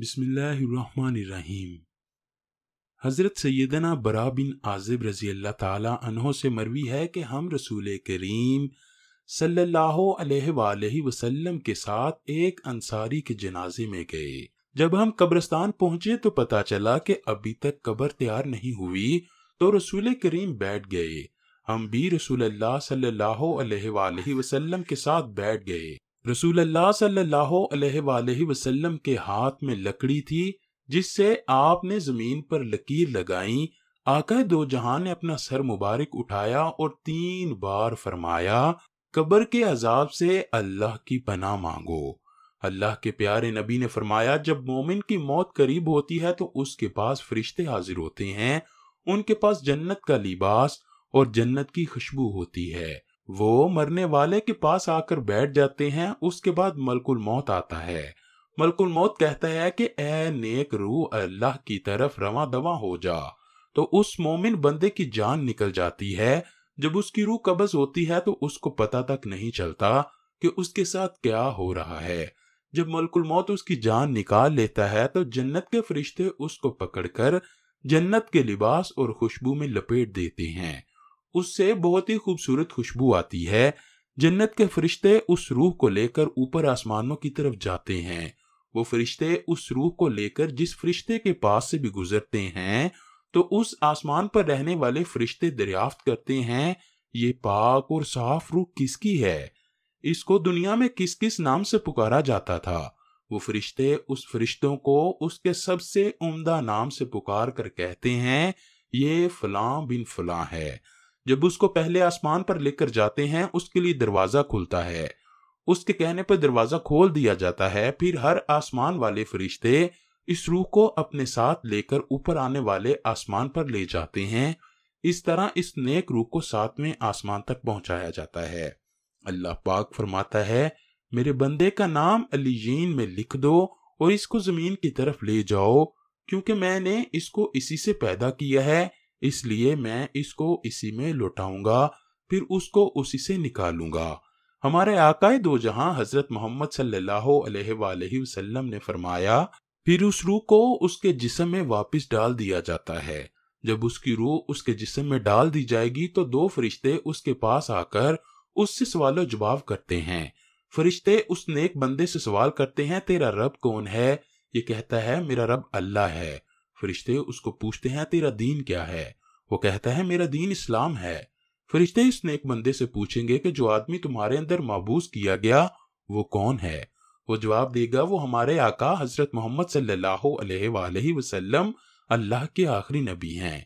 बिस्मिल्लाहिर्रहमानिर्रहीम हज़रत सैदना बरा बिन आज़िब रज़ी अल्लाह ताला अनहो से मरवी है कि हम रसूल करीम सल्लल्लाहु अलैहि वसल्लम के साथ एक अंसारी के जनाजे में गए जब हम कब्रस्तान पहुंचे तो पता चला कि अभी तक कब्र तैयार नहीं हुई तो रसूल करीम बैठ गए हम भी रसूल अल्लाह सल्लल्लाहु अलैहि वसल्लम के साथ बैठ गए रसूल सल्लल्लाहु वसल्लम के हाथ में लकड़ी थी जिससे आपने जमीन पर लकीर लगाई आकर दो जहां ने अपना सर मुबारक उठाया और तीन बार फरमाया कब्र के अजाब से अल्लाह की पना मांगो अल्लाह के प्यारे नबी ने फरमाया जब मोमिन की मौत करीब होती है तो उसके पास फरिश्ते हाजिर होते हैं उनके पास जन्नत का लिबास और जन्नत की खुशबू होती है वो मरने वाले के पास आकर बैठ जाते हैं उसके बाद मलकुल मौत आता है मलकुल मौत कहता है कि ए नेक रूह अल्लाह की तरफ रवा दवा हो जा तो उस मोमिन बंदे की जान निकल जाती है जब उसकी रूह कब्ज होती है तो उसको पता तक नहीं चलता कि उसके साथ क्या हो रहा है जब मलकुल मौत उसकी जान निकाल लेता है तो जन्नत के फरिश्ते उसको पकड़कर जन्नत के लिबास और खुशबू में लपेट देते हैं उससे बहुत ही खूबसूरत खुशबू आती है जन्नत के फरिश्ते उस रूह को लेकर ऊपर आसमानों की तरफ जाते हैं वो फरिश्ते उस रूह को लेकर जिस फरिश्ते के पास से भी गुजरते हैं तो उस आसमान पर रहने वाले फरिश्ते दरियाफ्त करते हैं ये पाक और साफ रूह किसकी है इसको दुनिया में किस किस नाम से पुकारा जाता था वो फरिश्ते उस फरिश्तों को उसके सबसे उम्दा नाम से पुकार कर कहते हैं ये फलां बिन फलां है जब उसको पहले आसमान पर लेकर जाते हैं उसके लिए दरवाजा खुलता है उसके कहने पर दरवाजा खोल दिया जाता है फिर हर आसमान वाले फरिश्ते इस रूह को अपने साथ लेकर ऊपर आने वाले आसमान पर ले जाते हैं इस तरह इस नेक रूह को साथ में आसमान तक पहुंचाया जाता है अल्लाह पाक फरमाता है मेरे बंदे का नाम अलीजीन में लिख दो और इसको जमीन की तरफ ले जाओ क्योंकि मैंने इसको इसी से पैदा किया है इसलिए मैं इसको इसी में लौटाऊंगा फिर उसको उसी से निकालूंगा हमारे आकाए दो जहां हजरत मोहम्मद सल्लल्लाहु वसल्लम ने फरमाया फिर उस रूह को उसके जिसम में वापस डाल दिया जाता है जब उसकी रूह उसके जिसम में डाल दी जाएगी तो दो फरिश्ते उसके पास आकर उससे सवाल जवाब करते हैं फरिश्ते उस नेक बंदे से सवाल करते हैं तेरा रब कौन है ये कहता है मेरा रब अल्लाह है फरिश्ते उसको पूछते हैं तेरा दीन क्या है वो कहता है मेरा दीन इस्लाम है फरिश्ते इस नेक बंदे से पूछेंगे कि जो आदमी तुम्हारे अंदर महबूस किया गया वो कौन है वो जवाब देगा वो हमारे आका हजरत मोहम्मद वसल्लम अल्लाह के आखिरी नबी हैं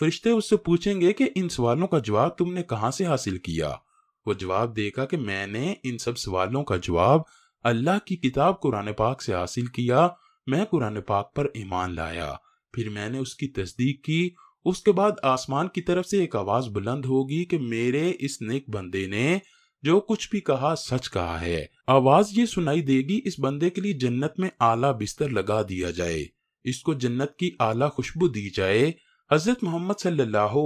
फरिश्ते उससे पूछेंगे कि इन सवालों का जवाब तुमने कहाँ से हासिल किया वो जवाब देगा कि मैंने इन सब सवालों का जवाब अल्लाह की किताब कुरान पाक से हासिल किया मैं कुरान पाक पर ईमान लाया फिर मैंने उसकी तस्दीक की उसके बाद आसमान की तरफ से एक आवाज बुलंद होगी कि मेरे इस नेक बंदे ने जो कुछ भी कहा सच कहा है आवाज ये सुनाई देगी इस बंदे के लिए जन्नत में आला बिस्तर लगा दिया जाए इसको जन्नत की आला खुशबू दी जाए हजरत मोहम्मद सल्लल्लाहु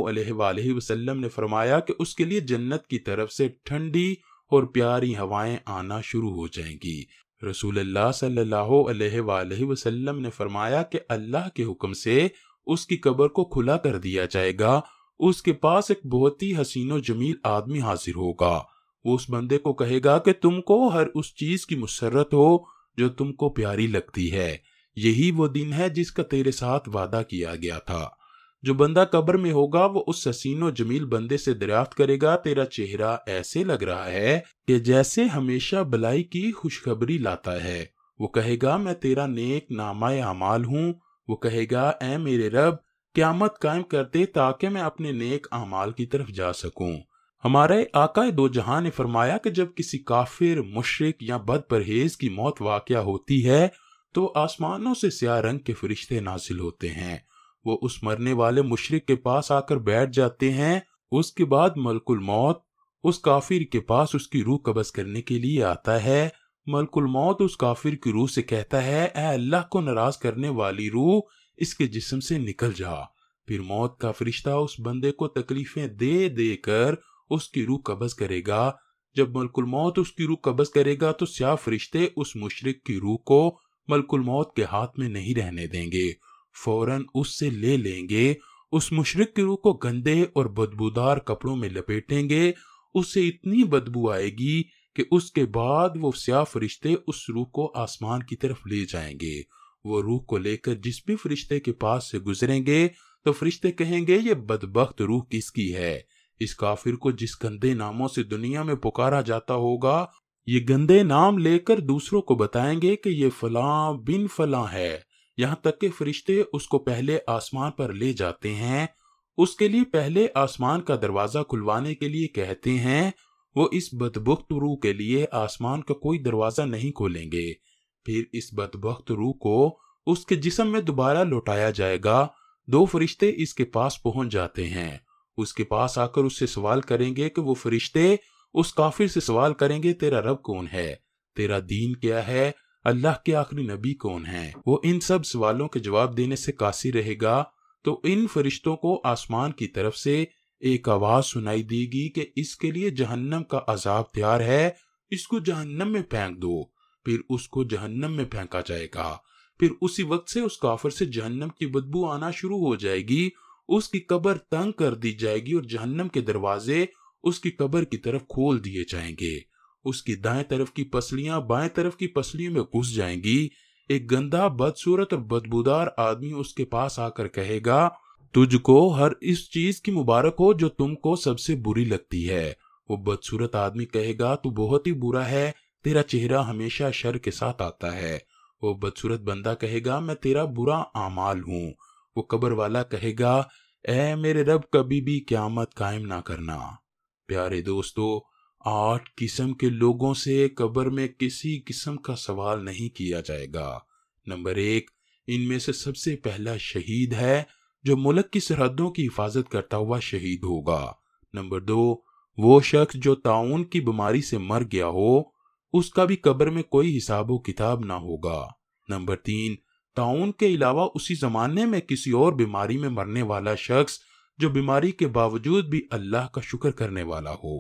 वसल्लम ने फरमाया कि उसके लिए जन्नत की तरफ से ठंडी और प्यारी हवाएं आना शुरू हो जाएंगी रसूल सल्लल्लाहु वसल्लम ने फरमाया कि अल्लाह के हुक्म से उसकी कब्र को खुला कर दिया जाएगा उसके पास एक बहुत ही हसीनो जमील आदमी हाजिर होगा वो उस बंदे को कहेगा कि तुमको हर उस चीज की मुसरत हो जो तुमको प्यारी लगती है यही वो दिन है जिसका तेरे साथ वादा किया गया था जो बंदा कब्र में होगा वो उस हसीनो जमील बंदे से दरियाफ्त करेगा तेरा चेहरा ऐसे लग रहा है कि जैसे हमेशा भलाई की खुशखबरी लाता है वो कहेगा मैं तेरा नेक नामा अमाल हूँ वो कहेगा ऐ मेरे रब क्यामत कायम कर दे ताकि मैं अपने नेक अमाल की तरफ जा सकूं हमारे आकाए दो जहां ने फरमाया कि जब किसी काफिर मुशरक या बद परहेज की मौत वाक़ होती है तो आसमानों से स्या रंग के फरिश्ते नाजिल होते हैं वो उस मरने वाले मुशरक के पास आकर बैठ जाते हैं उसके बाद मलकुल मौत उस काफिर के पास उसकी रूह कबज करने के लिए आता है मलकुल मौत उस काफिर की रूह से कहता है अल्लाह को नाराज करने वाली रूह इसके जिस्म से निकल जा फिर मौत का फरिश्ता उस बंदे को तकलीफें दे देकर उसकी रूह कबज करेगा जब मलकुल मौत उसकी रूह कबज करेगा तो स्या फरिश्ते उस मुशरक की रूह को मलकुल मौत के हाथ में नहीं रहने देंगे फौरन उससे ले लेंगे उस मुशरक की रूह को गंदे और बदबूदार कपड़ों में लपेटेंगे उसे इतनी बदबू आएगी कि उसके बाद वो स्या फरिश्ते उस रूह को आसमान की तरफ ले जाएंगे वो रूह को लेकर जिस भी फरिश्ते के पास से गुजरेंगे तो फरिश्ते कहेंगे ये बदबخت रूह किसकी है इस काफिर को जिस गंदे नामों से दुनिया में पुकारा जाता होगा ये गंदे नाम लेकर दूसरों को बताएंगे कि ये फलां बिन फलां है यहाँ तक कि फरिश्ते उसको पहले आसमान पर ले जाते हैं उसके लिए पहले आसमान का दरवाजा खुलवाने के लिए कहते हैं वो इस बदबुख्त रूह के लिए आसमान का कोई दरवाजा नहीं खोलेंगे फिर इस बदबख्त रूह को उसके जिसम में दोबारा लौटाया जाएगा दो फरिश्ते इसके पास पहुंच जाते हैं उसके पास आकर उससे सवाल करेंगे कि वो फरिश्ते उस काफिर से सवाल करेंगे तेरा रब कौन है तेरा दीन क्या है अल्लाह के आखिरी नबी कौन हैं वो इन सब सवालों के जवाब देने से कासी रहेगा तो इन फरिश्तों को आसमान की तरफ से एक आवाज सुनाई देगी कि इसके लिए जहन्नम का अजाब तैयार है इसको जहन्नम में फेंक दो फिर उसको जहन्नम में फेंका जाएगा फिर उसी वक्त से उस काफर से जहन्नम की बदबू आना शुरू हो जाएगी उसकी कब्र तंग कर दी जाएगी और जहन्नम के दरवाजे उसकी कब्र की तरफ खोल दिए जाएंगे उसकी दाएं तरफ की पसलियां बाएं तरफ की पसलियों में घुस जाएंगी एक गंदा बदसूरत और बदबूदार आदमी उसके पास आकर कहेगा तुझको हर इस चीज की मुबारक हो जो तुमको सबसे बुरी लगती है वो बदसूरत आदमी कहेगा तू बहुत ही बुरा है तेरा चेहरा हमेशा शर के साथ आता है वो बदसूरत बंदा कहेगा मैं तेरा बुरा आमाल हूँ वो कबर वाला कहेगा ए मेरे रब कभी भी क्यामत कायम ना करना प्यारे दोस्तों आठ किस्म के लोगों से कब्र में किसी किस्म का सवाल नहीं किया जाएगा नंबर एक इनमें से सबसे पहला शहीद है जो मुल्क की सरहदों की हिफाजत करता हुआ शहीद होगा नंबर दो वो शख्स जो ताउन की बीमारी से मर गया हो उसका भी कब्र में कोई हिसाब किताब ना होगा नंबर तीन ताउन के अलावा उसी जमाने में किसी और बीमारी में मरने वाला शख्स जो बीमारी के बावजूद भी अल्लाह का शुक्र करने वाला हो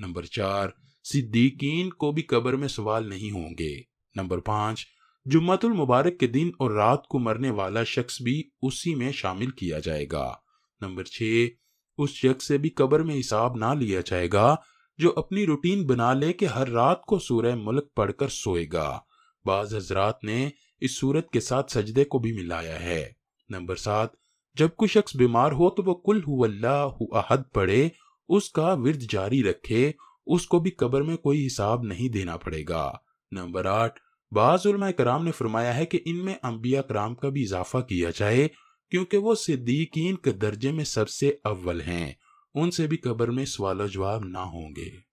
नंबर चार सिद्दीकीन को भी कब्र में सवाल नहीं होंगे नंबर पांच जुम्मतुल मुबारक के दिन और रात को मरने वाला शख्स भी उसी में शामिल किया जाएगा नंबर छह उस शख्स से भी कब्र में हिसाब ना लिया जाएगा जो अपनी रूटीन बना ले कि हर रात को सूरह मुल्क पढ़कर सोएगा बाज हजरात ने इस सूरत के साथ सजदे को भी मिलाया है नंबर सात जब कोई शख्स बीमार हो तो वह कुल अहद पढ़े उसका विरद जारी रखे उसको भी कब्र में कोई हिसाब नहीं देना पड़ेगा नंबर आठ बाजुलमा कराम ने फरमाया है कि इनमें अम्बिया कराम का भी इजाफा किया जाए क्योंकि वो सिद्दीकीन के दर्जे में सबसे अव्वल हैं उनसे भी कब्र में सवाल जवाब ना होंगे